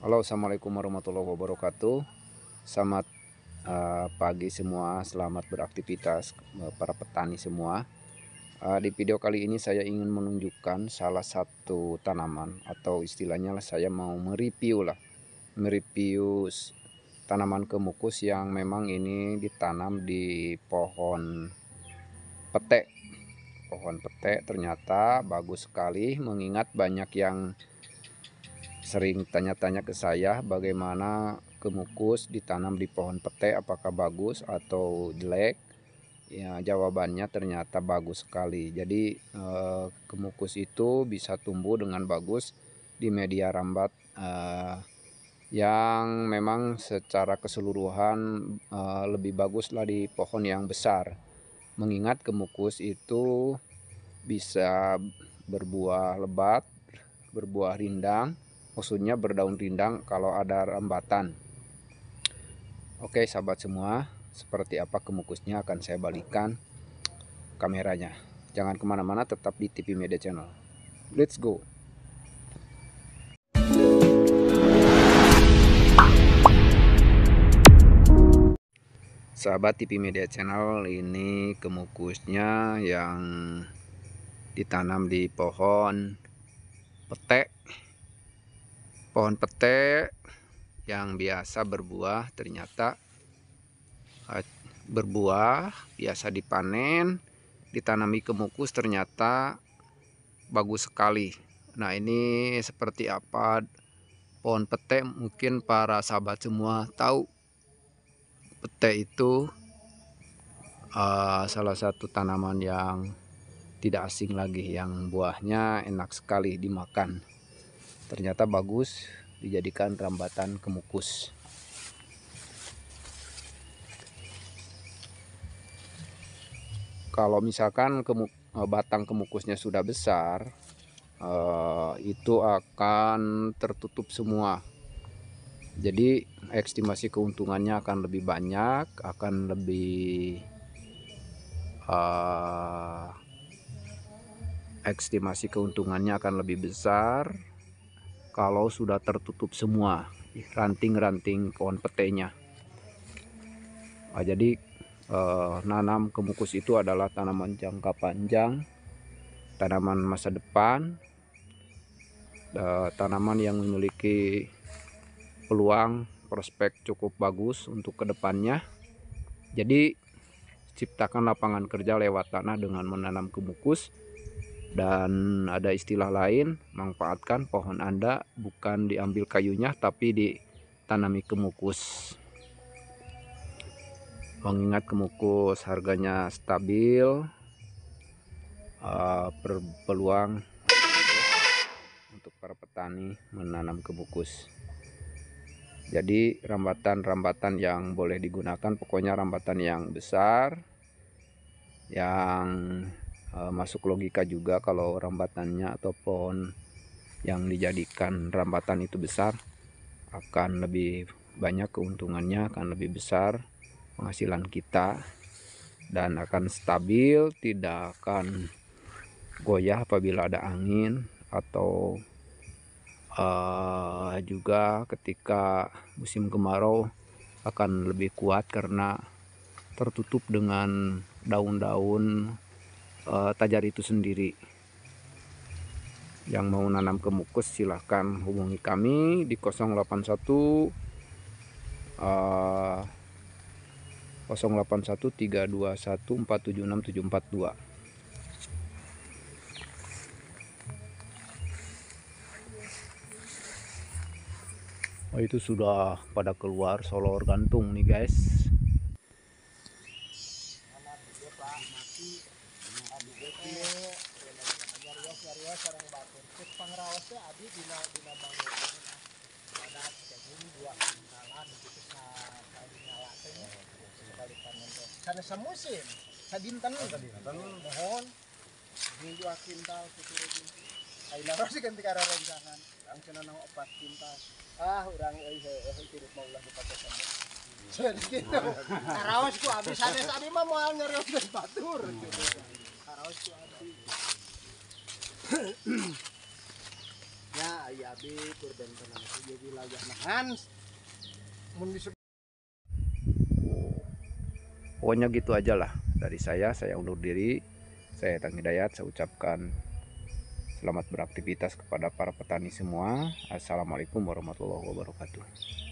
Halo assalamualaikum warahmatullahi wabarakatuh Selamat uh, pagi semua Selamat beraktivitas eh, para petani semua uh, Di video kali ini saya ingin menunjukkan Salah satu tanaman Atau istilahnya lah saya mau mereview lah Mereview tanaman kemukus yang memang ini ditanam di pohon petek Pohon petek ternyata bagus sekali Mengingat banyak yang sering tanya-tanya ke saya bagaimana kemukus ditanam di pohon pete apakah bagus atau jelek. Ya, jawabannya ternyata bagus sekali. Jadi eh, kemukus itu bisa tumbuh dengan bagus di media rambat eh, yang memang secara keseluruhan eh, lebih baguslah di pohon yang besar. Mengingat kemukus itu bisa berbuah lebat, berbuah rindang, khususnya berdaun rindang kalau ada rambatan. Oke sahabat semua, seperti apa kemukusnya akan saya balikan kameranya. Jangan kemana-mana, tetap di TV Media Channel. Let's go! Sahabat TV Media Channel, ini kemukusnya yang ditanam di pohon petek pohon pete yang biasa berbuah ternyata eh, berbuah biasa dipanen ditanami kemukus ternyata bagus sekali nah ini seperti apa pohon pete mungkin para sahabat semua tahu pete itu uh, salah satu tanaman yang tidak asing lagi yang buahnya enak sekali dimakan ternyata bagus dijadikan rambatan kemukus kalau misalkan kemuk, eh, batang kemukusnya sudah besar eh, itu akan tertutup semua jadi estimasi keuntungannya akan lebih banyak akan lebih eh, estimasi keuntungannya akan lebih besar kalau sudah tertutup semua ranting-ranting pohon petenya nah, jadi eh, nanam kemukus itu adalah tanaman jangka panjang tanaman masa depan eh, tanaman yang memiliki peluang prospek cukup bagus untuk kedepannya jadi ciptakan lapangan kerja lewat tanah dengan menanam kemukus dan ada istilah lain, manfaatkan pohon Anda bukan diambil kayunya tapi ditanami kemukus. Mengingat kemukus harganya stabil, eh, berpeluang untuk para petani menanam kemukus. Jadi rambatan-rambatan yang boleh digunakan pokoknya rambatan yang besar, yang Eh, masuk logika juga kalau rambatannya atau pohon yang dijadikan rambatan itu besar akan lebih banyak keuntungannya akan lebih besar penghasilan kita dan akan stabil tidak akan goyah apabila ada angin atau uh, juga ketika musim kemarau akan lebih kuat karena tertutup dengan daun-daun uh, tajar itu sendiri yang mau nanam ke mukus silahkan hubungi kami di 081 uh, 081 321 476 742 Oh, itu sudah pada keluar solor gantung nih guys di nyarios nyarios sareng batur cek dina dina bangun ada dua karena sadinten kintal rencangan kintal ah urang eh, eh, eh, ya, gitu, habis mau batur ya iya abi kurban tenang jadi layak nahan mun pokoknya gitu aja lah dari saya saya undur diri saya Tang Hidayat saya ucapkan selamat beraktivitas kepada para petani semua assalamualaikum warahmatullahi wabarakatuh